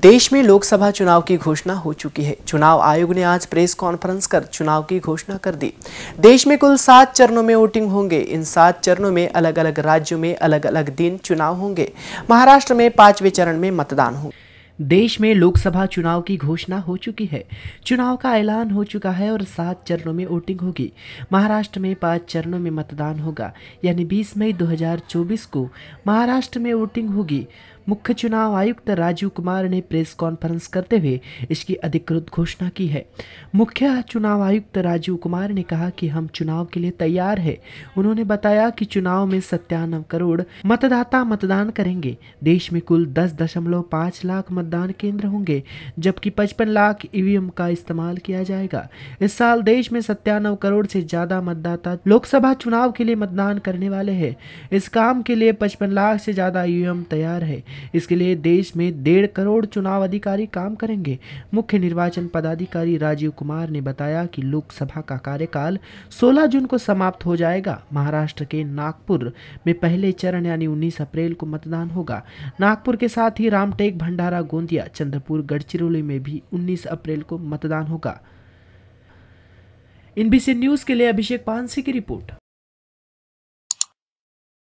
देश में लोकसभा चुनाव की घोषणा हो चुकी है चुनाव आयोग ने आज प्रेस कॉन्फ्रेंस कर चुनाव की घोषणा कर दी देश में कुल सात चरणों में वोटिंग होंगे इन सात चरणों में अलग अलग राज्यों में अलग अलग दिन चुनाव होंगे महाराष्ट्र में पांचवें चरण में मतदान होंगे देश में लोकसभा चुनाव की घोषणा हो चुकी है चुनाव का ऐलान हो चुका है और सात चरणों में वोटिंग होगी महाराष्ट्र में पाँच चरणों में मतदान होगा यानी 20 मई 2024 को महाराष्ट्र में वोटिंग होगी मुख्य चुनाव आयुक्त राजीव कुमार ने प्रेस कॉन्फ्रेंस करते हुए इसकी अधिकृत घोषणा की है मुख्य चुनाव आयुक्त राजीव कुमार ने कहा कि हम चुनाव के लिए तैयार है उन्होंने बताया कि चुनाव में सत्तानवे करोड़ मतदाता मतदान करेंगे देश में कुल दस दशमलव पाँच लाख मतदान केंद्र होंगे जबकि पचपन लाख ईवीएम का इस्तेमाल किया जाएगा इस साल देश में सत्यानव करोड़ से ज्यादा मतदाता लोकसभा चुनाव के लिए मतदान करने वाले हैं इस काम के लिए पचपन लाख से ज्यादा ईवीएम तैयार है इसके लिए देश में डेढ़ करोड़ चुनाव अधिकारी काम करेंगे मुख्य निर्वाचन पदाधिकारी राजीव कुमार ने बताया कि लोकसभा का कार्यकाल 16 जून को समाप्त हो जाएगा महाराष्ट्र के नागपुर में पहले चरण यानी उन्नीस अप्रैल को मतदान होगा नागपुर के साथ ही रामटेक भंडारा गोंदिया चंद्रपुर गढ़चिरौली में भी उन्नीस अप्रैल को मतदान होगा इनबीसी न्यूज के लिए अभिषेक पानसी की रिपोर्ट